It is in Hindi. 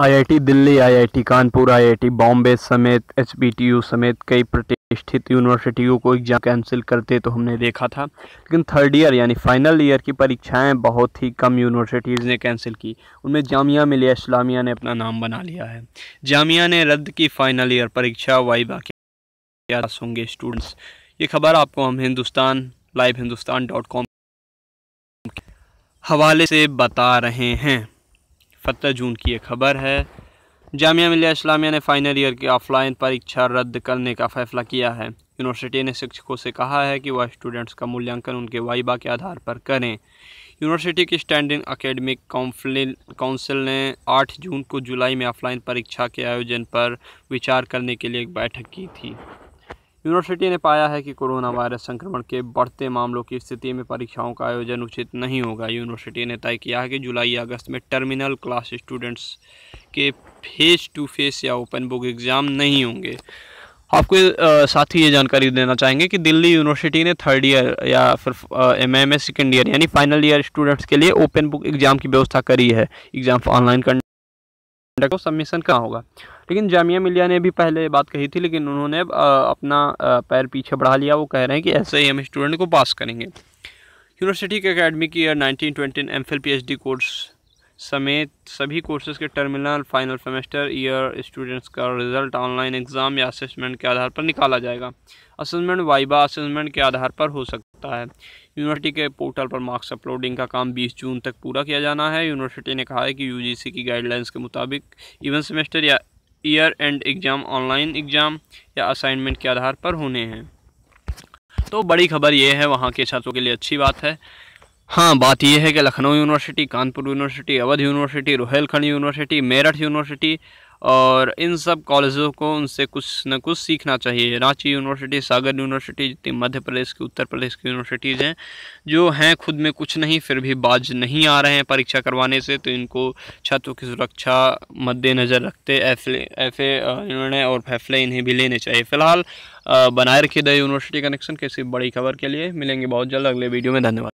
IIT Delhi IIT Kanpur IIT Bombay समेत एच समेत कई प्रतिष्ठित यूनिवर्सिटियों को एग्जाम कैंसिल करते तो हमने देखा था लेकिन थर्ड ईयर यानी फाइनल ईयर की परीक्षाएं बहुत ही कम यूनिवर्सिटीज़ ने कैंसिल की उनमें जामिया मिलिया इस्लामिया ने अपना नाम बना लिया है जामिया ने रद्द की फ़ाइनल ईयर परीक्षा वाइबा क्या होंगे स्टूडेंट्स ये खबर आपको हम Hindustan live Hindustan dot com हवाले से बता रहे हैं सत्तर जून की एक खबर है जामिया मिल्ह इस्लामिया ने फाइनल ईयर की ऑफलाइन परीक्षा रद्द करने का फैसला किया है यूनिवर्सिटी ने शिक्षकों से कहा है कि वह स्टूडेंट्स का मूल्यांकन उनके वाइबा के आधार पर करें यूनिवर्सिटी की स्टैंडिंग एकेडमिक काउंसिल ने 8 जून को जुलाई में ऑफलाइन परीक्षा के आयोजन पर विचार करने के लिए एक बैठक की थी यूनिवर्सिटी ने पाया है कि कोरोना वायरस संक्रमण के बढ़ते मामलों की स्थिति में परीक्षाओं का आयोजन उचित नहीं होगा यूनिवर्सिटी ने तय किया है कि जुलाई अगस्त में टर्मिनल क्लास स्टूडेंट्स के फेस टू फेस या ओपन बुक एग्ज़ाम नहीं होंगे आपको साथ ही ये जानकारी देना चाहेंगे कि दिल्ली यूनिवर्सिटी ने थर्ड ईयर या फिर M M S second year यानी फाइनल ईयर स्टूडेंट्स के लिए ओपन बुक एग्ज़ाम की व्यवस्था करी है एग्ज़ाम ऑनलाइन कंडक्ट सबमिशन कहाँ होगा लेकिन जामिया मिलिया ने भी पहले बात कही थी लेकिन उन्होंने अपना पैर पीछे बढ़ा लिया वो कह रहे हैं कि ऐसे ही हम स्टूडेंट को पास करेंगे यूनिवर्सिटी के academic year nineteen twenty M phil course समेत सभी कोर्सेज़ के terminal final semester year students का रिजल्ट ऑनलाइन एग्ज़ाम या असेसमेंट के आधार पर निकाला जाएगा असेसमेंट वाइबा असेसमेंट के आधार पर हो सकता है यूनिवर्सिटी के पोर्टल पर मार्क्स अपलोडिंग का काम 20 जून तक पूरा किया जाना है यूनिवर्सिटी ने कहा है कि यूजीसी की गाइडलाइंस के मुताबिक इवन सेमेस्टर या year end exam online exam या असाइनमेंट के आधार पर होने हैं तो बड़ी खबर ये है वहाँ के छात्रों के लिए अच्छी बात है हाँ बात यह है कि Lucknow university Kanpur university Awadh university Rohilkhand university Meerut university और इन सब कॉलेजों को उनसे कुछ न कुछ सीखना चाहिए रांची यूनिवर्सिटी सागर यूनिवर्सिटी जितनी मध्य प्रदेश की उत्तर प्रदेश की यूनिवर्सिटीज़ हैं जो हैं खुद में कुछ नहीं फिर भी बाज नहीं आ रहे हैं परीक्षा करवाने से तो इनको छात्रों की सुरक्षा मद्देनज़र रखते ऐसे निर्णय इन्होंने और फैसले इन्हें भी लेने चाहिए फ़िलहाल बनाए रखिए द यूनिवर्सिटी कनेक्शन किसी बड़ी खबर के लिए मिलेंगे बहुत जल्द अगले वीडियो में धन्यवाद